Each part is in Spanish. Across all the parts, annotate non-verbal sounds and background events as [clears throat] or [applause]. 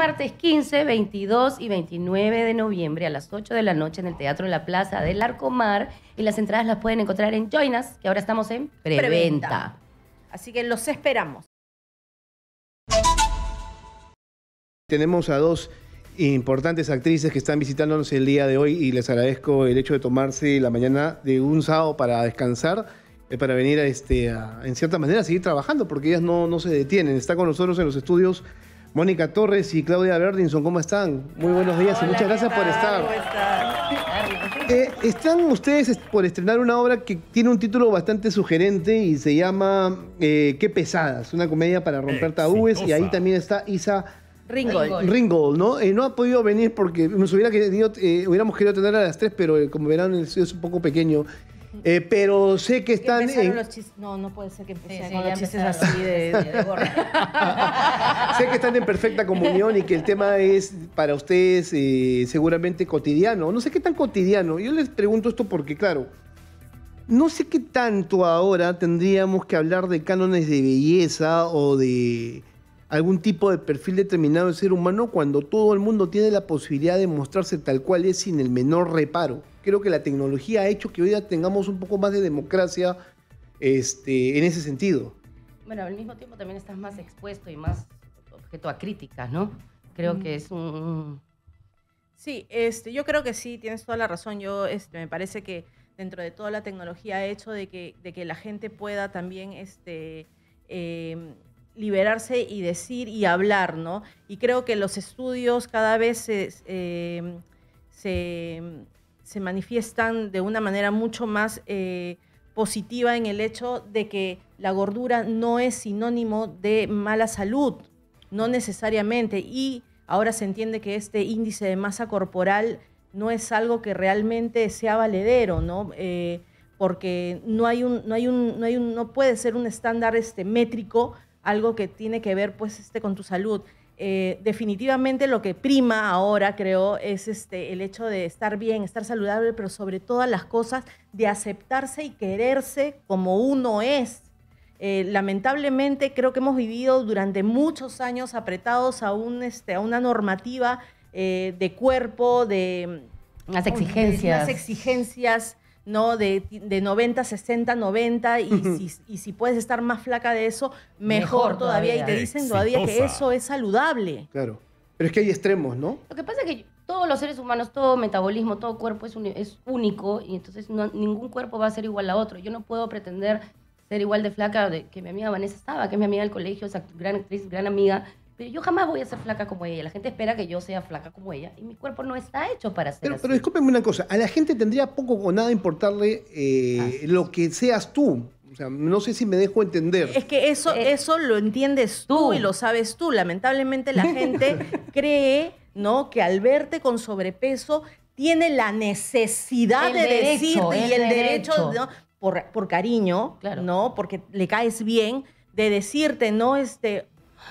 martes 15, 22 y 29 de noviembre a las 8 de la noche en el Teatro de la Plaza del Arcomar. Y las entradas las pueden encontrar en joinas que ahora estamos en preventa. Así que los esperamos. Tenemos a dos importantes actrices que están visitándonos el día de hoy y les agradezco el hecho de tomarse la mañana de un sábado para descansar, eh, para venir este, a, este, en cierta manera, seguir trabajando, porque ellas no, no se detienen. Está con nosotros en los estudios Mónica Torres y Claudia Berdinson, ¿cómo están? Muy buenos días y muchas gracias por estar. están? Eh, están ustedes por estrenar una obra que tiene un título bastante sugerente y se llama eh, Qué pesadas, una comedia para romper tabúes y ahí también está Isa Ringgold. ¿no? Eh, no ha podido venir porque nos hubiera querido, eh, hubiéramos querido tener a las tres, pero como verán el estudio es un poco pequeño. Eh, pero sé que están. en... No, no puede ser que con así de, [laughs] sé que están en perfecta comunión y que el tema es para ustedes eh, seguramente cotidiano. No sé qué tan cotidiano. Yo les pregunto esto porque, claro, no sé qué tanto ahora tendríamos que hablar de cánones de belleza o de algún tipo de perfil determinado de ser humano cuando todo el mundo tiene la posibilidad de mostrarse tal cual es sin el menor reparo creo que la tecnología ha hecho que hoy tengamos un poco más de democracia este, en ese sentido. Bueno, al mismo tiempo también estás más expuesto y más objeto a críticas, ¿no? Creo que mm. es un... Sí, este, yo creo que sí, tienes toda la razón. Yo este, me parece que dentro de toda la tecnología ha hecho de que, de que la gente pueda también este, em, liberarse y decir y hablar, ¿no? Y creo que los estudios cada vez se em, se manifiestan de una manera mucho más eh, positiva en el hecho de que la gordura no es sinónimo de mala salud, no necesariamente. Y ahora se entiende que este índice de masa corporal no es algo que realmente sea valedero, ¿no? Eh, porque no hay un, no hay un, no hay no puede ser un estándar este métrico, algo que tiene que ver pues este con tu salud. Eh, definitivamente lo que prima ahora, creo, es este, el hecho de estar bien, estar saludable, pero sobre todas las cosas, de aceptarse y quererse como uno es. Eh, lamentablemente creo que hemos vivido durante muchos años apretados a, un, este, a una normativa eh, de cuerpo, de... Las exigencias. Las exigencias ¿no? De, de 90, 60, 90, y, si, puedes estar más flaca de eso, mejor, todavía. Y te dicen todavía que eso es saludable. Claro. Pero es que hay extremos, ¿no? Lo que pasa es que todos los seres humanos, todo metabolismo, todo cuerpo es, es único y entonces ningún cuerpo va a ser igual a otro. Yo no puedo pretender ser igual de flaca de, que mi amiga Vanessa estaba, que es mi amiga del colegio, es gran actriz, gran amiga, yo jamás voy a ser flaca como ella. La gente espera que yo sea flaca como ella y mi cuerpo no está hecho para ser así. Pero discúlpeme una cosa. A la gente tendría poco o nada importarle eh, lo que seas tú. O sea, no sé si me dejo entender. Es que eso, eh, eso lo entiendes tú, y lo sabes tú. Lamentablemente la gente [laughs] cree, ¿no? Que al verte con sobrepeso tiene la necesidad de decirte y el derecho, por, cariño, ¿no? Porque le caes bien, de decirte, no, este,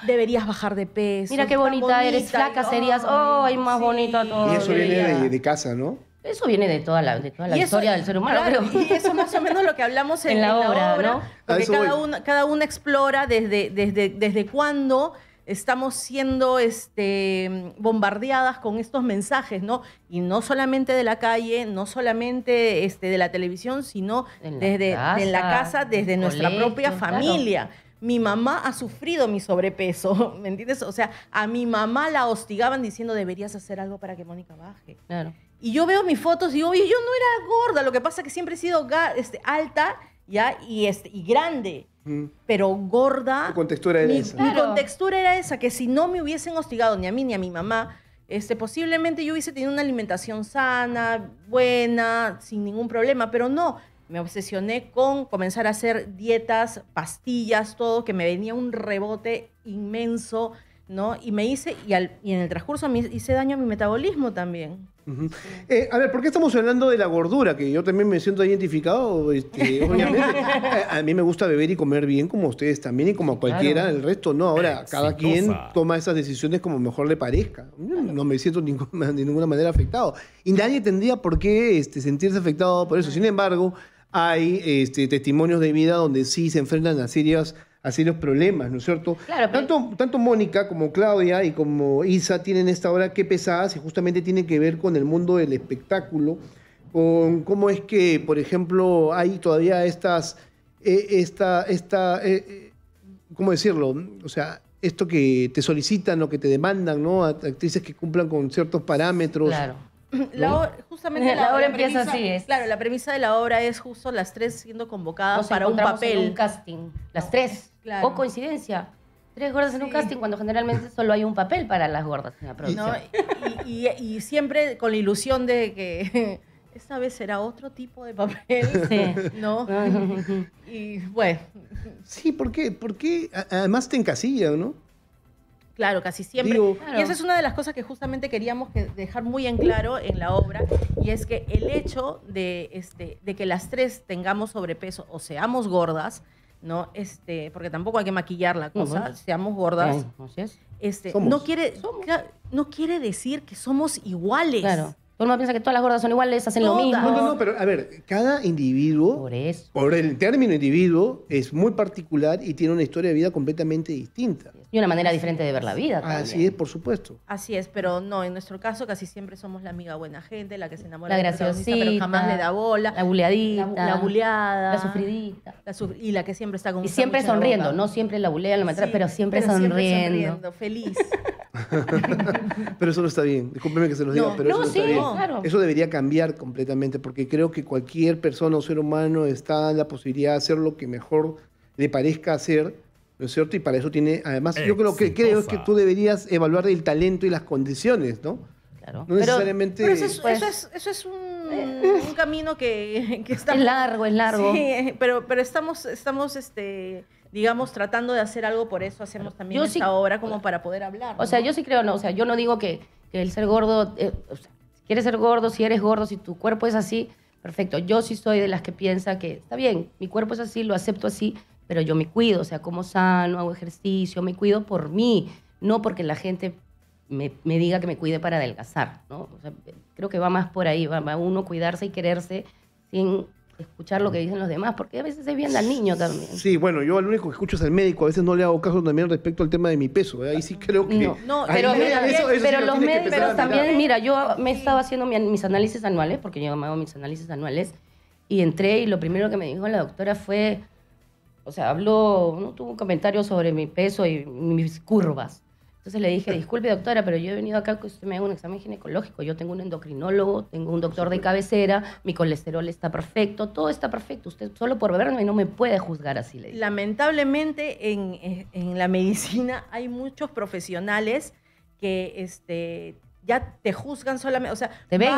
deberías bajar de peso. Mira qué bonita, eres, flaca serías, oh, ay, más sí. bonito todo. Y eso viene de, casa, ¿no? Eso viene de toda la, historia del ser humano, claro, Y eso más o menos lo que hablamos [laughs] en, la, obra, ¿no? Porque cada uno, explora desde, desde, desde cuándo estamos siendo este, bombardeadas con estos mensajes, ¿no? Y no solamente de la calle, no solamente este, de la televisión, sino desde la casa, desde nuestra propia familia mi mamá ha sufrido mi sobrepeso, [laughs] ¿me entiendes? O sea, a mi mamá la hostigaban diciendo deberías hacer algo para que Mónica baje. Claro. Y yo veo mis fotos y digo, oye, yo no era gorda, lo que pasa es que siempre he sido este, alta Y, este, grande, pero gorda. Tu contextura era mi, esa. Mi contextura era esa, que si no me hubiesen hostigado ni a mí ni a mi mamá, este, posiblemente yo hubiese tenido una alimentación sana, buena, sin ningún problema, pero no, me obsesioné con comenzar a hacer dietas, pastillas, todo, que me venía un rebote inmenso, ¿no? Y me hice, y, en el transcurso me hice daño a mi metabolismo también. Eh, a ver, ¿por qué estamos hablando de la gordura? Que yo también me siento identificado, este, [laughs] obviamente. a, mí me gusta beber y comer bien, como ustedes también, y como cualquiera, el resto no. Ahora, cada quien toma esas decisiones como mejor le parezca. No me siento [laughs] de ninguna manera afectado. Y nadie tendría por qué este, sentirse afectado por eso. Sin embargo, hay este, testimonios de vida donde sí se enfrentan a serios problemas, ¿no es cierto? tanto, Mónica como Claudia y como Isa tienen esta hora que pesadas y justamente tiene que ver con el mundo del espectáculo, con cómo es que, por ejemplo, hay todavía estas, e, esta, esta, e, e, ¿cómo decirlo? O sea, esto que te solicitan o que te demandan, ¿no? Actrices que cumplan con ciertos parámetros. Claro [clears throat] La [laughs] justamente la, obra empieza así. Es. Claro, la premisa de la obra es justo las tres siendo convocadas para un papel. En un casting. Las tres. Claro. O coincidencia. Tres gordas en un casting cuando generalmente solo hay un papel para las gordas en la producción. y, siempre con la ilusión de que [laughs] esta vez será otro tipo de papel. [laughs] Sí. ¿No? y Sí, ¿por qué? Porque además te encasillas, ¿no? Claro, casi siempre. Y esa es una de las cosas que justamente queríamos dejar muy en claro en la obra, y es que el hecho de, este, de que las tres tengamos sobrepeso o seamos gordas, ¿no? Este, porque tampoco hay que maquillar la cosa, seamos gordas. Este, no quiere, no quiere decir que somos iguales. Claro. Uno piensa que todas las gordas son iguales, hacen lo mismo. No, no, no, pero a ver, cada individuo, por, el término individuo, es muy particular y tiene una historia de vida completamente distinta. Y una manera diferente de ver la vida. También. Así es, por supuesto. Así es, pero no, en nuestro caso casi siempre somos la amiga buena gente, la que se enamora la graciosita, pero jamás le da bola. La buleadita. La, buleada. La sufridita. y la que siempre está con Y siempre sonriendo, no siempre la bulea, la pero siempre sonriendo. feliz. [laughs] pero eso no está bien. Discúlpeme que se los diga, pero no, no eso debería cambiar completamente porque creo que cualquier persona o ser humano está en la posibilidad de hacer lo que mejor le parezca hacer, ¿no es cierto? Y para eso tiene, además, yo creo que creo que tú deberías evaluar el talento y las condiciones, ¿no? Claro. No necesariamente... Pero, eso, es, pues eh. un camino que, que está... Es largo, es largo. Sí, pero, pero estamos, estamos este, digamos, tratando de hacer algo por eso, hacemos también yo esta obra como para poder hablar. O sea, yo sí creo, no, o sea, yo no digo que, el ser gordo, eh, quieres ser gordo, si eres gordo, si tu cuerpo es así, perfecto. Yo sí soy de las que piensa que está bien, mi cuerpo es así, lo acepto así, pero yo me cuido, o sea, como sano, hago ejercicio, me cuido por mí, no porque la gente me, diga que me cuide para adelgazar, ¿no? creo que va más por ahí, va uno cuidarse y quererse sin escuchar lo que dicen los demás, porque a veces es bien al niño también. Sí, bueno, yo al único que escucho es al médico, a veces no le hago caso también respecto al tema de mi peso, ¿eh? ahí sí creo que... No, pero, los médicos también, mira, yo me estaba estado haciendo mis análisis anuales, porque yo me hago mis análisis anuales, y entré y lo primero que me dijo la doctora fue, o sea, habló, ¿no? tuvo un comentario sobre mi peso y mis curvas. Entonces le dije, disculpe doctora, pero yo he venido acá que usted me haga un examen ginecológico. Yo tengo un endocrinólogo, tengo un doctor de cabecera, mi colesterol está perfecto, todo está perfecto. Usted solo por verme no me puede juzgar así. Lamentablemente eh, en, la medicina hay muchos profesionales que este, ya te juzgan solamente, o sea, te ven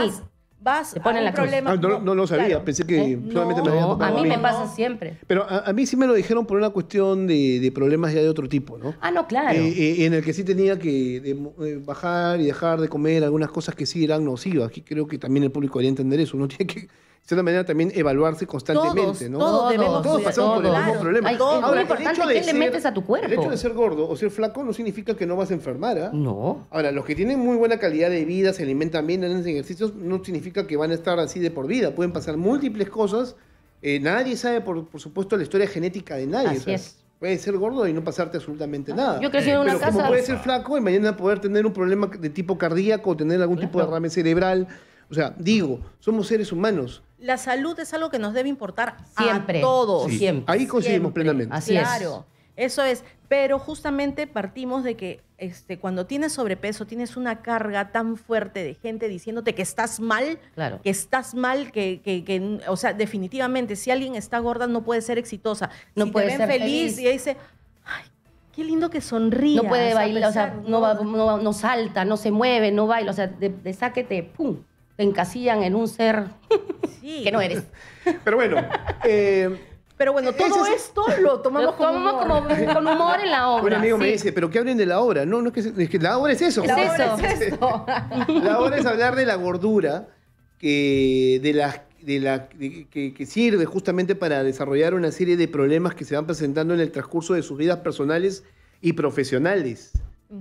vas ponen un ah, no, lo sabía, pensé que oh, solamente me a mí. A mí me pasa siempre. Pero a, mí sí me lo dijeron por una cuestión de, de problemas ya de otro tipo, ¿no? Ah, no, claro. Eh, eh, en el que sí tenía que eh, bajar y dejar de comer algunas cosas que sí eran nocivas. Aquí creo que también el público debería entender eso. Uno tiene que una manera también evaluarse constantemente, ¿no? Todos, debemos todos pasamos por el mismo problema. importante le metes a tu cuerpo. El hecho de ser gordo o ser flaco no significa que no vas a enfermar, ¿ah? No. Ahora, los que tienen muy buena calidad de vida, se alimentan bien, hacen ejercicios, no significa que van a estar así de por vida. Pueden pasar múltiples cosas. Eh, nadie sabe, por, supuesto, la historia genética de nadie. Así es. ser gordo y no pasarte absolutamente nada. Yo crecí en una casa. Como ser flaco y mañana poder tener un problema de tipo cardíaco o tener algún tipo de derrame cerebral. O sea, digo, somos seres humanos la salud es algo que nos debe importar a todos. Siempre. Ahí coincidimos plenamente. Así claro. Eso es, pero justamente partimos de que este, cuando tienes sobrepeso, tienes una carga tan fuerte de gente diciéndote que estás mal, claro. que estás mal, que, que, que, o sea, definitivamente, si alguien está gorda no puede ser exitosa. No puede ven ser feliz, y dice, ay, qué lindo que sonríe. No puede bailar, o sea, no, salta, no se mueve, no baila, o sea, de, pum, encasillan en un ser que no eres. Pero bueno. Eh, pero bueno, todo esto lo tomamos, tomamos Como, con, humor. en la [laughs] obra. Un amigo me dice, pero ¿qué hablen de la obra? No, no es que, la obra es eso. [laughs] La, obra es hablar de la gordura, que, de de la, que, sirve justamente para desarrollar una serie de problemas que se van presentando en el transcurso de sus vidas personales y profesionales.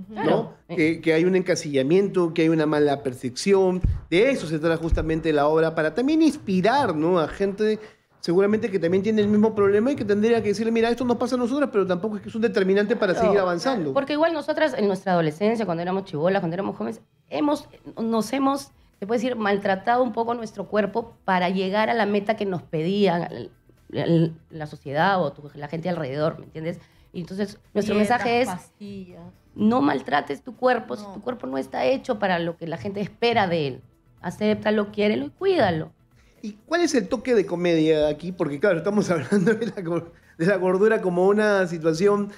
¿no? Eh. Que, hay un encasillamiento, que hay una mala percepción. De eso se trata justamente la obra, para también inspirar a gente seguramente que también tiene el mismo problema y que tendría que decirle, mira, esto nos pasa a nosotras, pero tampoco es que es un determinante para seguir avanzando. Porque igual nosotras en nuestra adolescencia, cuando éramos chivolas, cuando éramos jóvenes, hemos, nos hemos, se puede decir, maltratado un poco nuestro cuerpo para llegar a la meta que nos pedía la, sociedad o la gente alrededor, ¿me entiendes? Y entonces nuestro mensaje es... No maltrates tu cuerpo si tu cuerpo no está hecho para lo que la gente espera de él. Acepta Acéptalo, quiérelo y cuídalo. ¿Y cuál es el toque de comedia aquí? Porque claro, estamos [laughs] hablando de la, gordura como una situación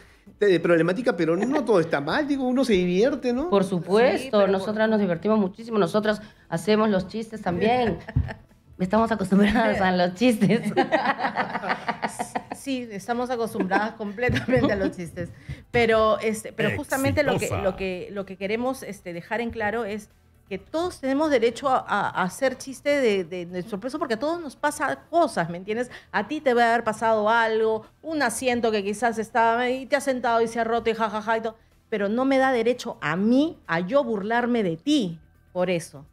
problemática, pero no todo está mal, digo, uno se divierte, ¿no? Por supuesto, nosotras nos divertimos muchísimo, nosotras hacemos los chistes también. [laughs] Estamos acostumbrados a los chistes. [laughs] sí, estamos acostumbradas [laughs] completamente a los chistes. Pero, este, pero justamente lo que, lo, que, lo que queremos este, dejar en claro es que todos tenemos derecho a, hacer chiste de, sorpresa nuestro porque a todos nos pasa cosas, ¿me entiendes? A ti te va a haber pasado algo, un asiento que quizás estaba y te has sentado y se ha roto y jajaja ja, ja, y todo, pero no me da derecho a mí, a yo burlarme de ti por eso,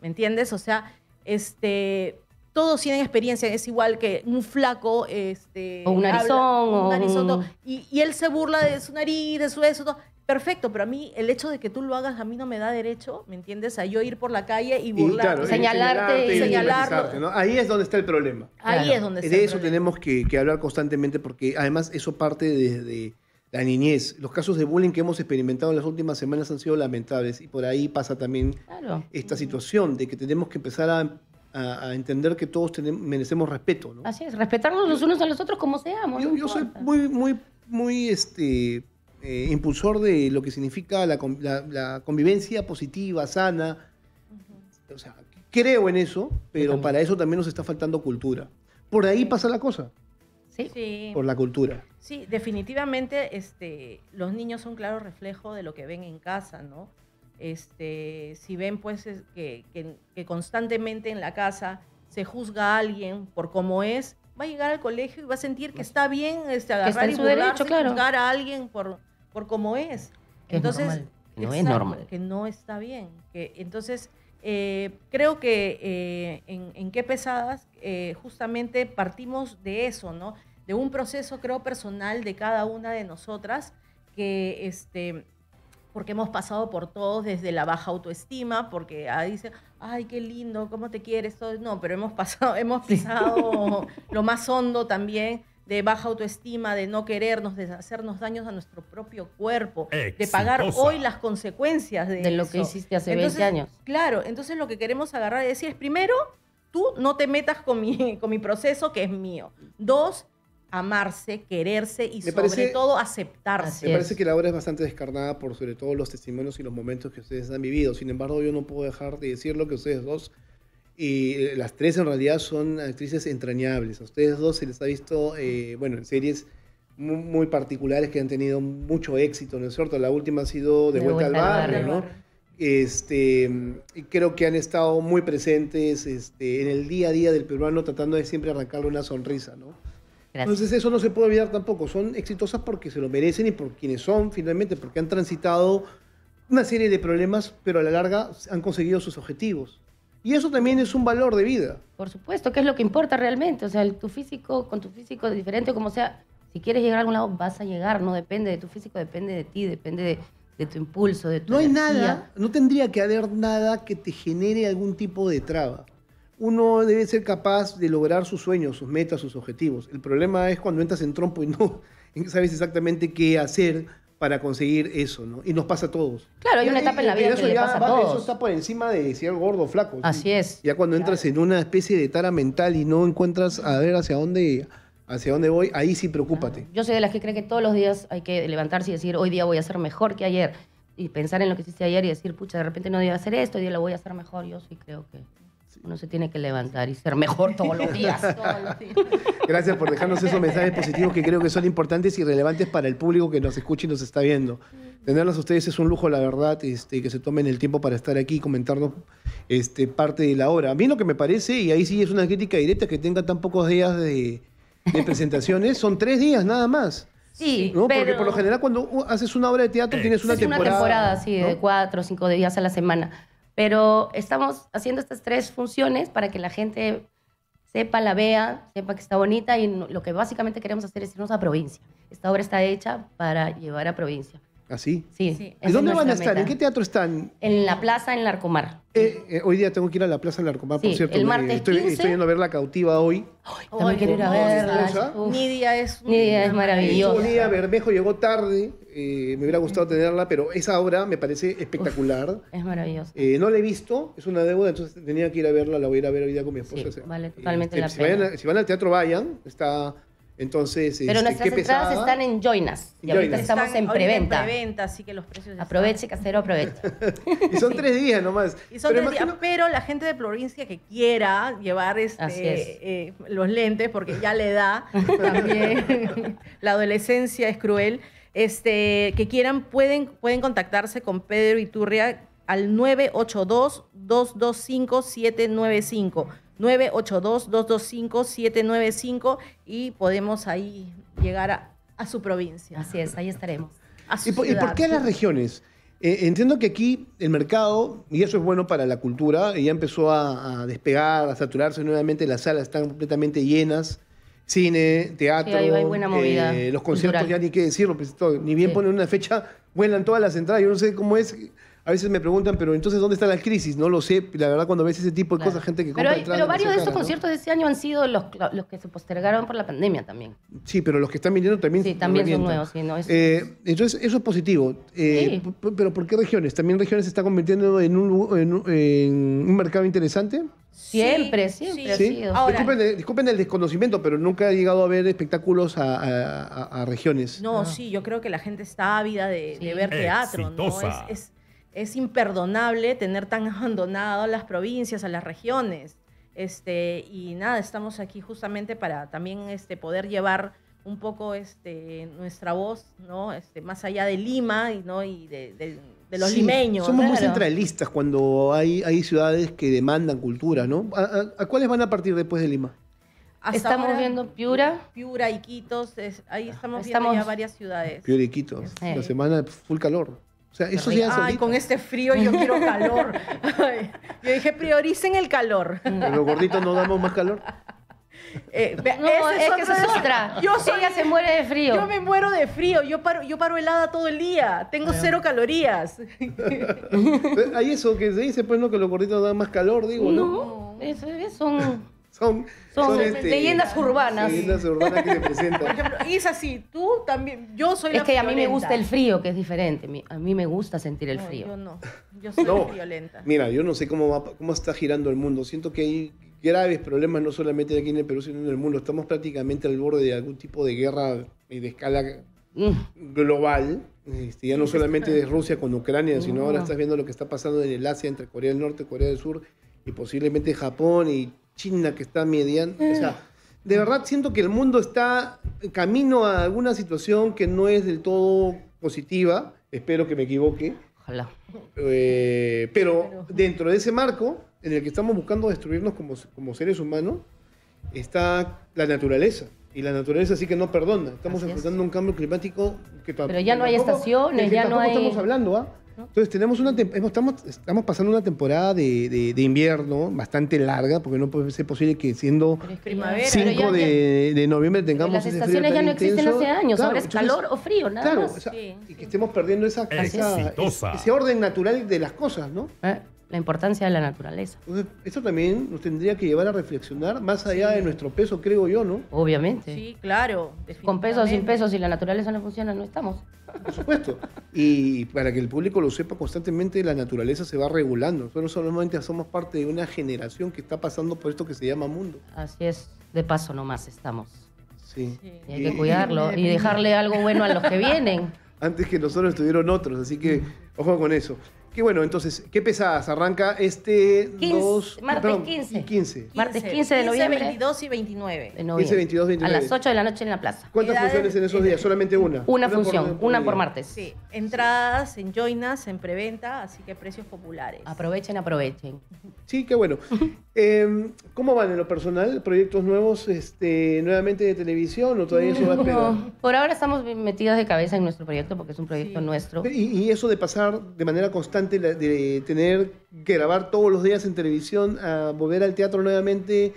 ¿me entiendes? O sea, este, todos tienen experiencia, es igual que un flaco, este, o un narizón o un y, él se burla de su nariz, de su eso, Perfecto, pero a mí el hecho de que tú lo hagas a mí no me da derecho, ¿me entiendes? A yo ir por la calle y burlar, señalarte, y señalarte. Ahí es donde está el problema. Ahí es donde está. De eso tenemos que, hablar constantemente porque además eso parte desde la niñez. Los casos de bullying que hemos experimentado en las últimas semanas han sido lamentables y por ahí pasa también esta situación de que tenemos que empezar a a, entender que todos merecemos respeto. Así es, respetarnos los unos a los otros como seamos. Yo, soy muy, muy, muy este, eh, impulsor de lo que significa la, convivencia positiva, sana. O sea, creo en eso, pero para eso también nos está faltando cultura. Por ahí pasa la cosa. sí. Por la cultura. Sí, definitivamente este, los niños son claro reflejo de lo que ven en casa, ¿no? Este, si ven pues que, constantemente en la casa se juzga a alguien por cómo es, va a llegar al colegio y va a sentir que está bien este, agarrar y su juzgar a alguien por, por cómo es. Que entonces, no es normal. Que no está bien. entonces, eh, creo que eh, en, Qué Pesadas eh, justamente partimos de eso, ¿no? De un proceso, creo, personal de cada una de nosotras que este, porque hemos pasado por todos desde la baja autoestima, porque dicen, ah, dice, ay, qué lindo, cómo te quieres, no, pero hemos pasado, [laughs] hemos pisado [laughs] lo más hondo también de baja autoestima, de no querernos, de hacernos daños a nuestro propio cuerpo, de pagar hoy las consecuencias de, de lo que hiciste hace 20 años. Claro, entonces lo que queremos agarrar y decir es, primero, tú no te metas con mi, [laughs] con mi proceso que es mío. Dos, amarse, quererse y sobre todo aceptarse. Me parece que la obra es bastante descarnada por sobre todo los testimonios y los momentos que ustedes han vivido. Sin embargo, yo no puedo dejar de decir lo que ustedes dos y eh, las tres en realidad son actrices entrañables. A ustedes dos se les ha visto, eh, bueno, en series muy, particulares que han tenido mucho éxito, ¿no es cierto? La última ha sido De, vuelta, al barrio, ¿no? Este, creo que han estado muy presentes este, en el día a día del peruano tratando de siempre arrancarle una sonrisa, ¿no? Entonces eso no se puede olvidar tampoco. Son exitosas porque se lo merecen y por quienes son finalmente, porque han transitado una serie de problemas, pero a la larga han conseguido sus objetivos. Y eso también es un valor de vida. Por supuesto, que es lo que importa realmente. O sea, tu físico, con tu físico diferente, como sea, si quieres llegar a algún lado, vas a llegar. No depende de tu físico, depende de ti, depende de, tu impulso, de tu No hay nada, no tendría que haber nada que te genere algún tipo de traba uno debe ser capaz de lograr sus sueños, sus metas, sus objetivos. El problema es cuando entras en trompo y no [laughs] sabes exactamente qué hacer para conseguir eso, ¿no? Y nos pasa a todos. Claro, hay una etapa en la vida que Eso está por encima de ser gordo o flaco. Así es. Ya cuando entras en una especie de tara mental y no encuentras a ver hacia dónde hacia dónde voy, ahí sí preocúpate. Yo soy de las que creen que todos los días hay que levantarse y decir, hoy día voy a ser mejor que ayer. Y pensar en lo que hiciste ayer y decir, pucha, de repente no debía hacer esto, hoy día lo voy a hacer mejor. Yo sí creo que uno se tiene que levantar y ser mejor [laughs] todos los días. Gracias por dejarnos esos mensajes positivos que creo que son importantes y relevantes para el público que nos escucha y nos está viendo. Tenerlos a ustedes es un lujo, la verdad, este, que se tomen el tiempo para estar aquí y comentarnos este, parte de la hora. A mí lo que me parece, y ahí sí es una crítica directa, que tenga tan pocos días de, presentaciones, son tres días nada más. Sí, ¿no? porque por lo general cuando haces una obra de teatro eh, tienes una temporada. Una temporada, sí, de cuatro o cinco días a la semana. Pero estamos haciendo estas tres funciones para que la gente sepa, la vea, sepa que está bonita y lo que básicamente queremos hacer es irnos a provincia. Esta obra está hecha para llevar a provincia. ¿Así? sí. sí ¿Y dónde van a estar? ¿En qué teatro están? En la plaza, en Larcomar. Arcomar. Eh, eh, hoy día tengo que ir a la plaza del Arcomar, por cierto. El martes estoy, estoy, yendo a ver La Cautiva hoy. Ay, también quiero ir a verla. Ah? día es, maravilloso. es maravillosa. Bermejo llegó tarde, eh, me hubiera gustado tenerla, pero esa obra me parece espectacular. es maravillosa. no la he visto, es una deuda, entonces tenía que ir a verla, la voy a ir a ver hoy día con mi esposa. vale totalmente la si si van al teatro, vayan. Está entonces, Pero este, nuestras entradas están en Joinas y ahorita estamos en preventa. así que los precios Aproveche, casero, aproveche. [laughs] y son tres días nomás. [laughs] Y pero la gente de provincia que quiera llevar este, eh, los lentes, porque ya le da [laughs] también, la adolescencia es cruel, este, que quieran pueden, pueden contactarse con Pedro Iturria al 982 225 795 982-225-795 y podemos ahí llegar a, su provincia. Así es, ahí estaremos. ¿Y, por, qué las regiones? Eh, entiendo que aquí el mercado, y eso es bueno para la cultura, ya empezó a, despegar, a saturarse nuevamente, las salas están completamente llenas cine, teatro, eh, los conciertos, ya ni qué decirlo, pues, ni bien ponen una fecha, vuelan todas las entradas, yo no sé cómo es a veces me preguntan, pero entonces, ¿dónde está la crisis? No lo sé. La verdad, cuando ves ese tipo de cosas, gente que compra Pero, varios de estos conciertos de este año han sido los, que se postergaron por la pandemia también. Sí, pero los que están viniendo también también son nuevos. Sí, no, eh, entonces, eso es positivo. Eh, pero, ¿por qué regiones? ¿También regiones se está convirtiendo en un, en mercado interesante? Siempre, siempre disculpen, el desconocimiento, pero nunca ha llegado a ver espectáculos a, regiones. No, sí, yo creo que la gente está ávida de, ver teatro. es es imperdonable tener tan abandonado a las provincias, a las regiones. Este, y nada, estamos aquí justamente para también este, poder llevar un poco este, nuestra voz, ¿no? Este, más allá de Lima y, ¿no? y de, los limeños. Somos muy centralistas cuando hay, hay ciudades que demandan cultura, ¿no? ¿A, cuáles van a partir después de Lima? estamos viendo Piura. Piura, y Quitos, ahí estamos, viendo ya varias ciudades. Piura, y La semana full calor. O sea, eso sí Ay, con este frío yo quiero [laughs] calor. yo dije, prioricen el calor. los gorditos no damos más calor. Eh, no, es, que esa es otra. Yo soy, Ella se muere de frío. Yo me muero de frío. Yo paro, yo paro helada todo el día. Tengo cero calorías. [laughs] Hay eso que se dice, pues, ¿no? Que los gorditos dan más calor, digo, ¿no? No, eso, un son, leyendas este, urbanas. Leyendas urbanas que se [laughs] presentan. es así, tú también, yo soy es que a mí me gusta el frío, que es diferente. A mí me gusta sentir el frío. Yo no, yo [laughs] soy violenta. Mira, yo no sé cómo, cómo está girando el mundo. Siento que hay graves problemas, no solamente aquí en el Perú, sino en el mundo. Estamos prácticamente al borde de algún tipo de guerra de escala mm. global. Este, ya no solamente de Rusia con Ucrania, sino ahora estás viendo lo que está pasando en el Asia, entre Corea del Norte, Corea del Sur y posiblemente Japón y China que está mediando. O sea, eh. de verdad siento que el mundo está camino a alguna situación que no es del todo positiva. Espero que me equivoque. Ojalá. Eh, pero dentro de ese marco en el que estamos buscando destruirnos como, seres humanos, está la naturaleza. Y la naturaleza sí que no perdona. Estamos enfrentando un cambio climático que Pero ya no hay estaciones, ya no hay... estamos hablando, ¿ah? Entonces tenemos una estamos, estamos pasando una temporada de, de, invierno bastante larga, porque no puede ser posible que siendo 5 de, de, noviembre tengamos... Las estaciones ya no existen hace años, ahora es calor o frío, nada más. Claro, sí, y que estemos perdiendo esa, esa, ese orden natural de las cosas, ¿no? Eh, la importancia de la naturaleza. Entonces, eso también nos tendría que llevar a reflexionar más allá de nuestro peso, creo yo, ¿no? Obviamente. Sí, claro. Con peso o sin peso, si la naturaleza no funciona, no estamos. Por supuesto. Y para que el público lo sepa constantemente, la naturaleza se va regulando. Nosotros solamente somos parte de una generación que está pasando por esto que se llama mundo. Así es, de paso nomás estamos. sí. Y hay que cuidarlo y dejarle algo bueno a los que vienen. [laughs] Antes que nosotros estuvieron otros, así que ojo con eso. Que bueno, entonces, ¿qué pesadas? Arranca este 2, martes 15. Martes 15 de noviembre. 22 y 29. A las 8 de la noche en la plaza. ¿Cuántas funciones en esos días? Solamente una. Una, función, una por martes. Sí, entradas en joinas, en preventa, así que precios populares. Aprovechen, aprovechen. Sí, qué bueno. [laughs] Em, ¿Cómo van en lo personal? ¿Proyectos nuevos este, nuevamente de televisión o todavía eso va a esperar? Por ahora estamos metidas de cabeza en nuestro proyecto porque es un proyecto nuestro. y eso de pasar de manera constante de tener que grabar todos los días en televisión a volver al teatro nuevamente?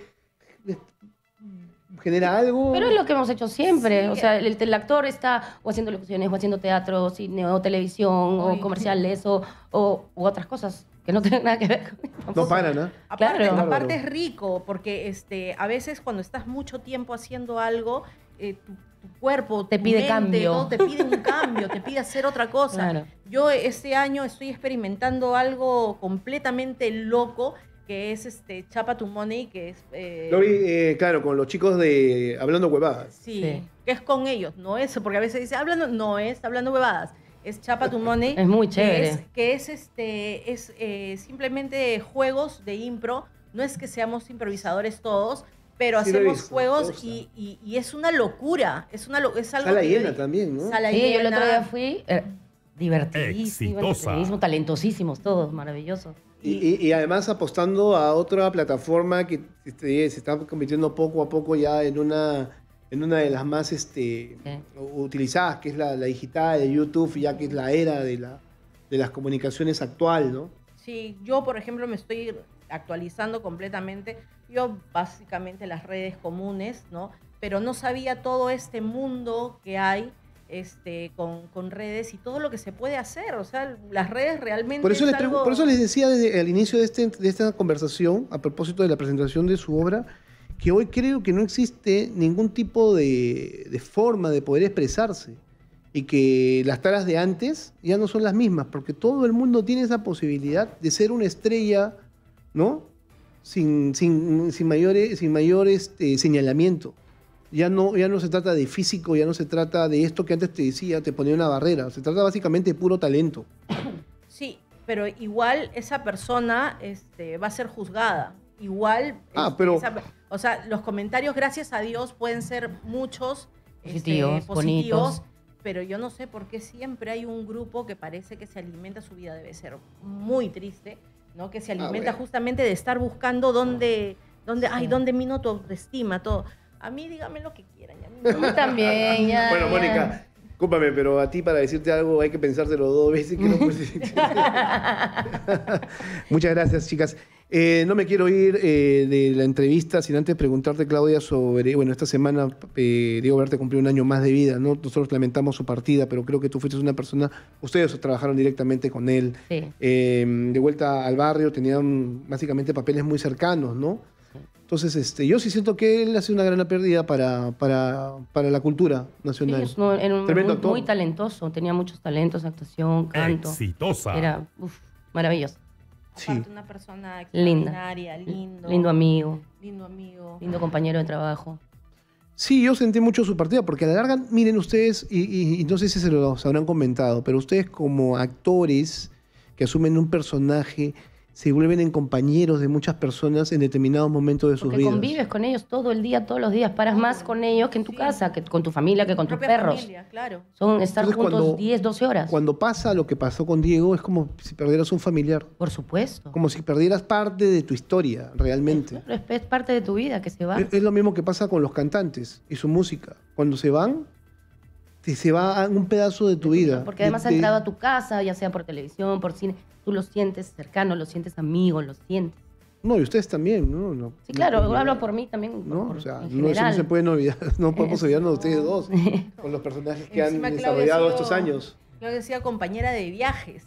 genera algo. Pero es lo que hemos hecho siempre. O sea, el, actor está o haciendo locuciones, o haciendo teatro, cine, o televisión, o comerciales, o, o otras cosas que no tienen nada que ver con No para ¿no? Aparte, claro. aparte es rico, porque este, a veces cuando estás mucho tiempo haciendo algo, eh, tu tu cuerpo, te pide cambio. te pide un cambio, te pide hacer otra cosa. Yo este año estoy experimentando algo completamente loco que es este Chapa tu Money, que es... Eh, eh, claro, con los chicos de Hablando Huevadas. Sí, que es con ellos, no es, porque a veces dice Hablando, no es Hablando Huevadas, es Chapa tu Money. es muy chévere. Que es, este, es eh, simplemente juegos de impro, no es que seamos improvisadores todos, pero hacemos juegos y, es una locura. Es, una es algo Sala también, ¿no? sí, yo el otro día fui. Eh, divertidísimo, talentosísimos todos, maravillosos. Y, además apostando a otra plataforma que este, se está convirtiendo poco a poco ya en una, en una de las más este, utilizadas, que es la, digital, de YouTube, ya que es la era de, la, de las comunicaciones actual, ¿no? Sí, yo por ejemplo me estoy actualizando completamente yo básicamente las redes comunes, ¿no? Pero no sabía todo este mundo que hay este, con, redes y todo lo que se puede hacer. O sea, las redes realmente. Por eso, les, por eso les decía desde el inicio este, de, esta conversación, a propósito de la presentación de su obra, que hoy creo que no existe ningún tipo de, de forma de poder expresarse y que las taras de antes ya no son las mismas, porque todo el mundo tiene esa posibilidad de ser una estrella, ¿no? sin, sin, sin mayor, este, señalamiento. Ya no, ya no se trata de físico, ya no se trata de esto que antes te decía, te ponía una barrera. Se trata básicamente de puro talento. Sí, pero igual esa persona este, va a ser juzgada. Igual. Ah, este, pero. o sea, los comentarios, gracias a Dios, pueden ser muchos este, positivos, positivos pero yo no sé por qué siempre hay un grupo que parece que se alimenta su vida, debe ser muy triste, que se ah, alimenta justamente de estar buscando dónde, dónde, ay, dónde mino tu autoestima, todo. A mí dígame lo que quieran. mí también, Bueno, Mónica, Cúpame, pero a ti para decirte algo hay que pensárselo dos veces. Que no [laughs] [laughs] Muchas gracias, chicas. Eh, no me quiero ir eh, de la entrevista sin antes preguntarte, Claudia, sobre, bueno, esta semana eh, Diego Verte cumplió un año más de vida, ¿no? Nosotros lamentamos su partida, pero creo que tú fuiste una persona, ustedes trabajaron directamente con él, de vuelta al barrio, tenían básicamente papeles muy cercanos, ¿no? Entonces, este, yo sí siento que él ha sido una gran pérdida para, para, la cultura nacional. era un, muy, talentoso, tenía muchos talentos, actuación, canto. Exitosa. Era maravilloso. Aparte una persona extraordinaria, Linda. lindo. amigo. Lindo amigo. Lindo compañero de trabajo. Sí, yo sentí mucho su partida, porque a la larga, miren ustedes, y, no sé si se lo habrán comentado, pero ustedes como actores que asumen un personaje se vuelven en compañeros de muchas personas en determinados momentos de sus vida. vidas. convives con ellos todo el día, todos los días, paras más con ellos que en tu casa, que con tu familia, que con, tus perros. claro. Son estar juntos 10, 12 horas. Cuando pasa lo que pasó con Diego es como si perdieras un familiar. Por supuesto. Como si perdieras parte de tu historia, realmente. Es, parte de tu vida que se va. es lo mismo que pasa con los cantantes y su música. Cuando se van, se va a un pedazo de tu vida. Porque además ha entrado a tu casa, ya sea por televisión, por cine, tú lo sientes cercano, lo sientes amigo, lo sientes. No, y ustedes también, ¿no? no sí, claro, hablo por mí también. No, o sea, no, se pueden olvidar, [laughs] no podemos olvidarnos de ustedes dos, [laughs] con los personajes que han desarrollado estos años. Yo decía compañera de viajes.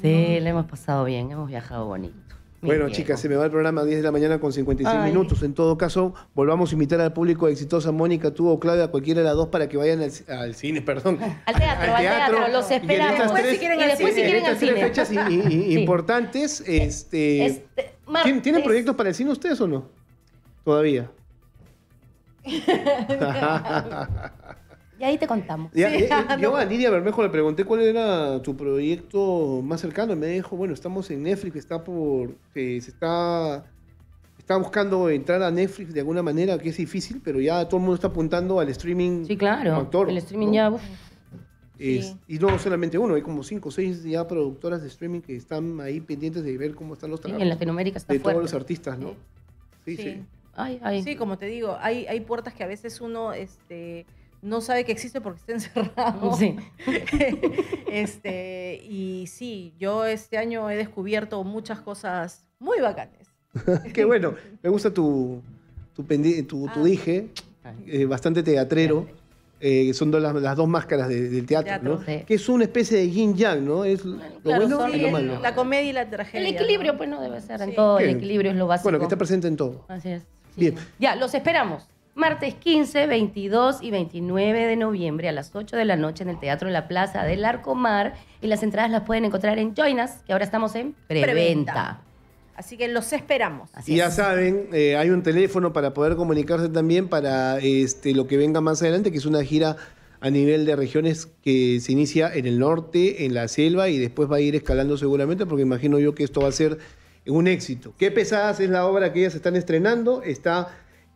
Sí, la [laughs] hemos pasado bien, hemos viajado bonito. Bueno, chicas, se me va el programa a 10 de la mañana con 56 minutos. En todo caso, volvamos a invitar al público exitosa Mónica, tú o Claudia, cualquiera de las dos, para que vayan al, cine, perdón. Al teatro, al, teatro. los esperamos. después, si quieren, y después si quieren al cine. fechas importantes, este, este ¿tienen proyectos para el cine ustedes o no? Todavía. [laughs] Y ahí te contamos. Eh, eh, ah, yo a Lidia Bermejo le pregunté cuál era tu proyecto más cercano y me dijo, bueno, estamos en Netflix, está por, se está, está buscando entrar a Netflix de alguna manera, que es difícil, pero ya todo el mundo está apuntando al streaming. Sí, claro. el streaming ya... Y no solamente uno, hay como cinco o seis ya productoras de streaming que están ahí pendientes de ver cómo están los trabajos. en Latinoamérica está De todos los artistas, ¿no? Sí, sí. sí. como te digo, hay, hay puertas que a veces uno... Este, no sabe que existe porque está [laughs] encerrado. Sí. [laughs] este, y sí, yo este año he descubierto muchas cosas muy bacanes. [laughs] Qué bueno, me gusta tu, tu, ah. dije, eh, bastante teatrero. Eh, son las, las, dos máscaras del teatro, ¿no? Que es una especie de yin yang, ¿no? Es lo bueno y lo malo. La comedia y la tragedia. El equilibrio, pues no debe ser en todo, el equilibrio es lo básico. Bueno, que está presente en todo. Así es. Bien. Ya, los esperamos martes 15, 22 y 29 de noviembre a las 8 de la noche en el Teatro en La Plaza del Arcomar. Y las entradas las pueden encontrar en Joinas que ahora estamos en preventa. Así que los esperamos. y ya saben, eh, hay un teléfono para poder comunicarse también para este, lo que venga más adelante, que es una gira a nivel de regiones que se inicia en el norte, en la selva y después va a ir escalando seguramente, porque imagino yo que esto va a ser un éxito. Qué pesadas es la obra que ellas están estrenando. Está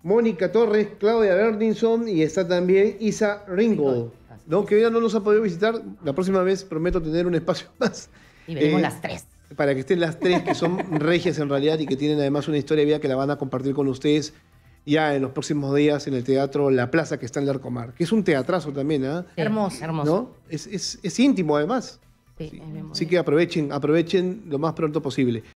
Mónica Torres, Claudia Bertinson y está también Isa Ringold, ¿no? que no nos ha podido visitar. La próxima vez prometo tener un espacio [laughs] más. Y veremos eh, las tres. Para que estén las tres, que son [laughs] regias en realidad y que tienen además una historia de que la van a compartir con ustedes ya en los próximos días en el teatro La Plaza que está en Larcomar, que es un teatrazo también. ¿ah? Hermoso, hermoso. ¿No? Es, íntimo además. Sí, Así que aprovechen, aprovechen lo más pronto posible.